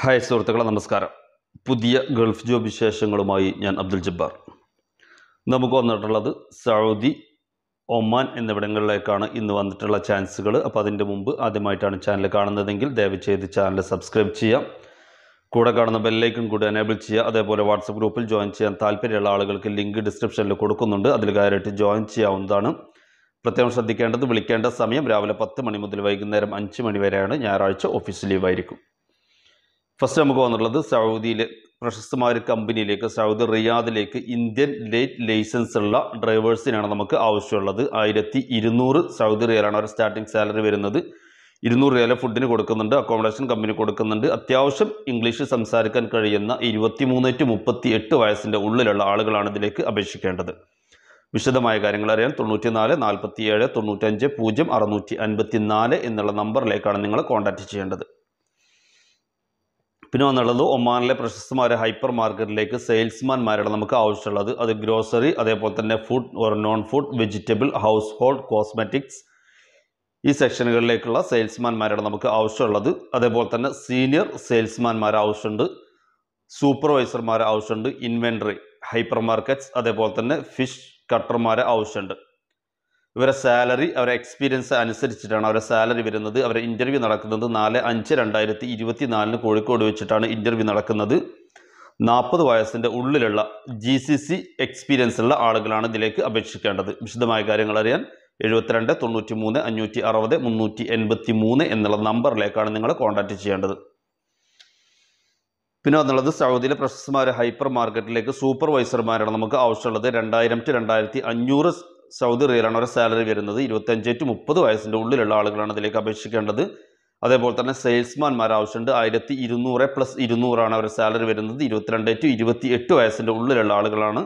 hi സുഹൃത്തുക്കളെ നമസ്കാരം പുതിയ ഗൾഫ് ജോബ് വിശേഷങ്ങളുമായി ഞാൻ അബ്ദുൽ ജബ്ബാർ നമുക്ക് വന്നിട്ടുള്ളത് സൗദി ഒമാൻ എന്നിവിടങ്ങളിലേക്കാണ് ഇന്ന് വന്നിട്ടുള്ള ചാൻസുകൾ അപ്പോൾ അതിൻ്റെ മുമ്പ് ആദ്യമായിട്ടാണ് ചാനൽ കാണുന്നതെങ്കിൽ ദയവചെയ്ത് ചാനൽ സബ്സ്ക്രൈബ് ചെയ്യാം കൂടെ കാണുന്ന ബെല്ലേക്കും കൂടി എനേബിൾ ചെയ്യുക അതേപോലെ വാട്സപ്പ് ഗ്രൂപ്പിൽ ജോയിൻ ചെയ്യാൻ താല്പര്യമുള്ള ആളുകൾക്ക് ലിങ്ക് ഡിസ്ക്രിപ്ഷനിൽ കൊടുക്കുന്നുണ്ട് അതിൽ കാര്യമായിട്ട് ജോയിൻ ചെയ്യാവുന്നതാണ് പ്രത്യേകം ശ്രദ്ധിക്കേണ്ടത് വിളിക്കേണ്ട സമയം രാവിലെ പത്ത് മണി മുതൽ വൈകുന്നേരം അഞ്ച് മണി വരെയാണ് ഞായറാഴ്ച ഓഫീസ് ലീവായിരിക്കും ഫസ്റ്റ് നമുക്ക് വന്നിട്ടുള്ളത് സൗദിയിലെ പ്രശസ്തമായ ഒരു കമ്പനിയിലേക്ക് സൗദി റിയാദിലേക്ക് ഇന്ത്യൻ ലേറ്റ് ലൈസൻസ് ഉള്ള ഡ്രൈവേഴ്സിനാണ് നമുക്ക് ആവശ്യമുള്ളത് ആയിരത്തി ഇരുന്നൂറ് സൗദി റിയാലാണ് അവർ സ്റ്റാർട്ടിംഗ് സാലറി വരുന്നത് ഇരുന്നൂറ് രൂപ ഫുഡിന് കൊടുക്കുന്നുണ്ട് അക്കോമഡേഷൻ കമ്പനി കൊടുക്കുന്നുണ്ട് അത്യാവശ്യം ഇംഗ്ലീഷ് സംസാരിക്കാൻ കഴിയുന്ന ഇരുപത്തിമൂന്ന് ടു മുപ്പത്തി എട്ട് വയസ്സിൻ്റെ ഉള്ളിലുള്ള ആളുകളാണ് ഇതിലേക്ക് അപേക്ഷിക്കേണ്ടത് വിശദമായ കാര്യങ്ങൾ അറിയാൻ തൊണ്ണൂറ്റി നാല് നാൽപ്പത്തി ഏഴ് തൊണ്ണൂറ്റഞ്ച് പൂജ്യം അറുന്നൂറ്റി അൻപത്തി നാല് എന്നുള്ള നമ്പറിലേക്കാണ് നിങ്ങൾ കോൺടാക്റ്റ് ചെയ്യേണ്ടത് പിന്നെ വന്നുള്ളത് ഒമാനിലെ പ്രശസ്തമായ ഹൈപ്പർ മാർക്കറ്റിലേക്ക് സെയിൽസ്മാൻമാരാണ് നമുക്ക് ആവശ്യമുള്ളത് അത് ഗ്രോസറി അതേപോലെ തന്നെ food or non food vegetable household cosmetics ഈ സെക്ഷനുകളിലേക്കുള്ള സെയിൽസ്മാൻമാരാണ് നമുക്ക് ആവശ്യമുള്ളത് അതേപോലെ തന്നെ സീനിയർ സെയിൽസ്മാൻമാർ ആവശ്യമുണ്ട് സൂപ്പർവൈസർമാർ ആവശ്യമുണ്ട് ഇൻവെൻട്രി ഹൈപ്പർ മാർക്കറ്റ്സ് അതേപോലെ തന്നെ ഫിഷ് കട്ടർമാരെ ആവശ്യമുണ്ട് ഇവരെ സാലറി അവരെ എക്സ്പീരിയൻസ് അനുസരിച്ചിട്ടാണ് അവരെ സാലറി വരുന്നത് അവരെ ഇൻ്റർവ്യൂ നടക്കുന്നത് നാല് അഞ്ച് രണ്ടായിരത്തി ഇരുപത്തി നാലിന് കോഴിക്കോട് വെച്ചിട്ടാണ് ഇൻ്റർവ്യൂ നടക്കുന്നത് നാൽപ്പത് വയസ്സിൻ്റെ ഉള്ളിലുള്ള ജി സി സി എക്സ്പീരിയൻസ് ഉള്ള ആളുകളാണ് ഇതിലേക്ക് അപേക്ഷിക്കേണ്ടത് വിശദമായ കാര്യങ്ങൾ അറിയാൻ എഴുപത്തിരണ്ട് തൊണ്ണൂറ്റി മൂന്ന് അഞ്ഞൂറ്റി അറുപത് മുന്നൂറ്റി എൺപത്തി മൂന്ന് എന്നുള്ള നമ്പറിലേക്കാണ് നിങ്ങൾ കോൺടാക്റ്റ് ചെയ്യേണ്ടത് പിന്നെ എന്നുള്ളത് സൗദിയിലെ പ്രശസ്തമായ ഹൈപ്പർ മാർക്കറ്റിലേക്ക് സൂപ്പർവൈസർമാരാണ് നമുക്ക് ആവശ്യമുള്ളത് രണ്ടായിരം ടു രണ്ടായിരത്തി അഞ്ഞൂറ് സൗദി റിയലാണ് അവരുടെ സാലറി വരുന്നത് ഇരുപത്തഞ്ച് ടു മുപ്പത് വയസ്സിൻ്റെ ഉള്ളിലുള്ള ആളുകളാണ് അതിലേക്ക് അപേക്ഷിക്കേണ്ടത് അതേപോലെ തന്നെ സെയിൽസ്മാൻമാർ ആവശ്യമുണ്ട് ആയിരത്തി ഇരുന്നൂറ് പ്ലസ് ഇരുന്നൂറാണ് അവരുടെ സാലറി വരുന്നത് ഇരുപത്തിരണ്ട് ടു ഇരുപത്തി എട്ട് വയസ്സിൻ്റെ ഉള്ളിലുള്ള ആളുകളാണ്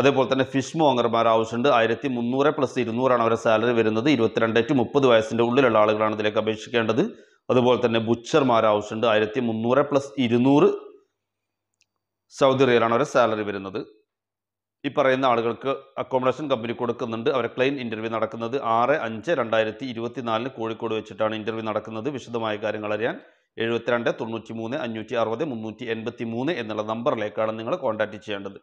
അതേപോലെ തന്നെ ഫിഷ് മോങ്ങർമാർ ആവശ്യമുണ്ട് ആയിരത്തി മുന്നൂറ് പ്ലസ് ഇരുന്നൂറാണ് അവരുടെ സാലറി വരുന്നത് ഇരുപത്തിരണ്ട് ടു മുപ്പത് വയസ്സിൻ്റെ ഉള്ളിലുള്ള ആളുകളാണ് ഇതിലേക്ക് അപേക്ഷിക്കേണ്ടത് അതുപോലെ തന്നെ ബുച്ചർമാർ ആവശ്യമുണ്ട് ആയിരത്തി മുന്നൂറ് പ്ലസ് ഇരുന്നൂറ് സൗദി റിയലാണ് അവരുടെ സാലറി വരുന്നത് ഈ പറയുന്ന ആളുകൾക്ക് അക്കോമഡേഷൻ കമ്പനി കൊടുക്കുന്നുണ്ട് അവരെ ക്ലെയിം ഇൻ്റർവ്യൂ നടക്കുന്നത് ആറ് അഞ്ച് രണ്ടായിരത്തി ഇരുപത്തി നാലിന് കോഴിക്കോട് വെച്ചിട്ടാണ് ഇൻ്റർവ്യൂ നടക്കുന്നത് വിശദമായ കാര്യങ്ങൾ അറിയാൻ എഴുപത്തിരണ്ട് തൊണ്ണൂറ്റി മൂന്ന് അഞ്ഞൂറ്റി അറുപത് മുന്നൂറ്റി എൺപത്തി മൂന്ന് എന്നുള്ള നമ്പറിലേക്കാണ് നിങ്ങൾ കോൺടാക്റ്റ് ചെയ്യേണ്ടത്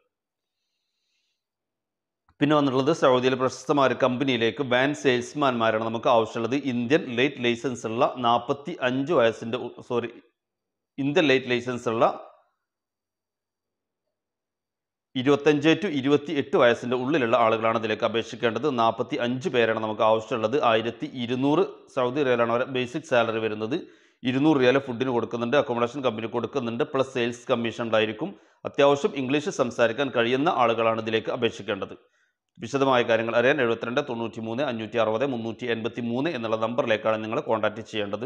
പിന്നെ വന്നിട്ടുള്ളത് സൗദിയിലെ പ്രശസ്തമായ ഒരു കമ്പനിയിലേക്ക് വാൻ സെയിൽസ്മാൻമാരാണ് നമുക്ക് ആവശ്യമുള്ളത് ഇന്ത്യൻ ലൈറ്റ് ലൈസൻസ് ഉള്ള നാൽപ്പത്തി അഞ്ച് വയസ്സിൻ്റെ സോറി ഇന്ത്യൻ ലൈറ്റ് ലൈസൻസ് ഉള്ള ഇരുപത്തഞ്ച് ടു ഇരുപത്തി എട്ട് വയസ്സിൻ്റെ ഉള്ളിലുള്ള ആളുകളാണ് ഇതിലേക്ക് അപേക്ഷിക്കേണ്ടത് നാൽപ്പത്തി അഞ്ച് പേരാണ് നമുക്ക് ആവശ്യമുള്ളത് ആയിരത്തി ഇരുന്നൂറ് സൗദി അറേബ്യയിലാണ് അവരെ ബേസിക് സാലറി വരുന്നത് ഇരുന്നൂറ് റിയാല ഫുഡിന് കൊടുക്കുന്നുണ്ട് അക്കോമഡേഷൻ കമ്പനി കൊടുക്കുന്നുണ്ട് പ്ലസ് സെയിൽസ് കമ്മീഷൻ ഉണ്ടായിരിക്കും അത്യാവശ്യം ഇംഗ്ലീഷ് സംസാരിക്കാൻ കഴിയുന്ന ആളുകളാണ് ഇതിലേക്ക് അപേക്ഷിക്കേണ്ടത് വിശദമായ കാര്യങ്ങൾ അറിയാൻ എഴുപത്തിരണ്ട് തൊണ്ണൂറ്റി മൂന്ന് അഞ്ഞൂറ്റി അറുപത് മുന്നൂറ്റി എൺപത്തി മൂന്ന് എന്നുള്ള നമ്പറിലേക്കാണ് നിങ്ങൾ കോൺടാക്റ്റ് ചെയ്യേണ്ടത്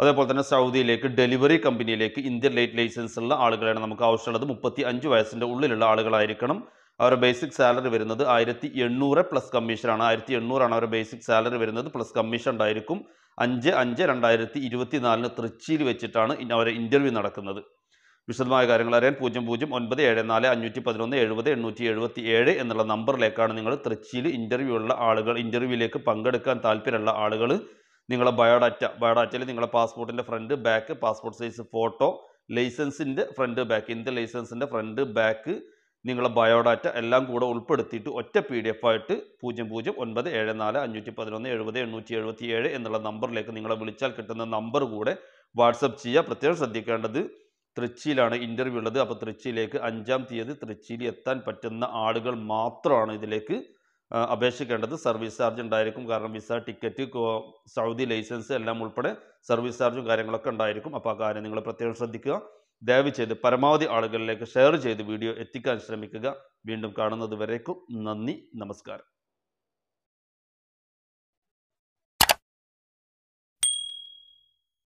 അതേപോലെ തന്നെ സൗദിയിലേക്ക് ഡെലിവറി കമ്പനിയിലേക്ക് ഇന്ത്യൻ ലൈറ്റ് ലൈസൻസ് ഉള്ള ആളുകളാണ് നമുക്ക് ആവശ്യമുള്ളത് മുപ്പത്തി അഞ്ച് വയസ്സിൻ്റെ ഉള്ളിലുള്ള ആളുകളായിരിക്കണം അവരുടെ ബേസിക് സാലറി വരുന്നത് ആയിരത്തി എണ്ണൂറ് പ്ലസ് കമ്മീഷനാണ് ആയിരത്തി എണ്ണൂറാണ് അവരുടെ ബേസിക് സാലറി വരുന്നത് പ്ലസ് കമ്മീഷൻ ഉണ്ടായിരിക്കും അഞ്ച് അഞ്ച് രണ്ടായിരത്തി ഇരുപത്തി നാലിന് തൃച്ചിയിൽ വെച്ചിട്ടാണ് അവരെ ഇൻ്റർവ്യൂ നടക്കുന്നത് വിശദമായ കാര്യങ്ങൾ അറിയാൻ പൂജ്യം പൂജ്യം ഒൻപത് ഏഴ് നാല് അഞ്ഞൂറ്റി പതിനൊന്ന് എഴുപത് എണ്ണൂറ്റി എഴുപത്തി ഏഴ് എന്നുള്ള നമ്പറിലേക്കാണ് നിങ്ങൾ തൃച്ചിയിൽ ഇൻ്റർവ്യൂ ഉള്ള ആളുകൾ ഇൻ്റർവ്യൂവിലേക്ക് പങ്കെടുക്കാൻ താല്പര്യമുള്ള ആളുകൾ നിങ്ങളെ ബയോഡാറ്റ ബയോഡാറ്റയിൽ നിങ്ങളെ പാസ്പോർട്ടിൻ്റെ front back passport size photo ലൈസൻസിൻ്റെ ഫ്രണ്ട് ബാക്ക് ഇന്ത്യ ലൈസൻസിൻ്റെ ഫ്രണ്ട് ബാക്ക് നിങ്ങളെ ബയോഡാറ്റ എല്ലാം കൂടെ ഉൾപ്പെടുത്തിയിട്ട് ഒറ്റ പി ഡി എഫ് ആയിട്ട് പൂജ്യം പൂജ്യം ഒൻപത് ഏഴ് നാല് അഞ്ഞൂറ്റി പതിനൊന്ന് എഴുപത് എണ്ണൂറ്റി എഴുപത്തി ഏഴ് എന്നുള്ള നമ്പറിലേക്ക് നിങ്ങളെ വിളിച്ചാൽ കിട്ടുന്ന നമ്പർ കൂടെ വാട്സപ്പ് ചെയ്യുക പ്രത്യേകം ശ്രദ്ധിക്കേണ്ടത് തൃച്ചിയിലാണ് ഇൻ്റർവ്യൂ ഉള്ളത് അപ്പോൾ തൃച്ചിയിലേക്ക് അഞ്ചാം തീയതി തൃച്ചിയിൽ എത്താൻ പറ്റുന്ന ആളുകൾ മാത്രമാണ് ഇതിലേക്ക് അപേക്ഷിക്കേണ്ടത് സർവീസ് ചാർജ് ഉണ്ടായിരിക്കും കാരണം വിസ ടിക്കറ്റ് സൗദി ലൈസൻസ് എല്ലാം ഉൾപ്പെടെ സർവീസ് ചാർജും കാര്യങ്ങളൊക്കെ ഉണ്ടായിരിക്കും അപ്പോൾ ആ കാര്യം നിങ്ങൾ പ്രത്യേകം ശ്രദ്ധിക്കുക ദയവ് ചെയ്ത് പരമാവധി ആളുകളിലേക്ക് ഷെയർ ചെയ്ത് വീഡിയോ എത്തിക്കാൻ ശ്രമിക്കുക വീണ്ടും കാണുന്നത് വരേക്കും നന്ദി നമസ്കാരം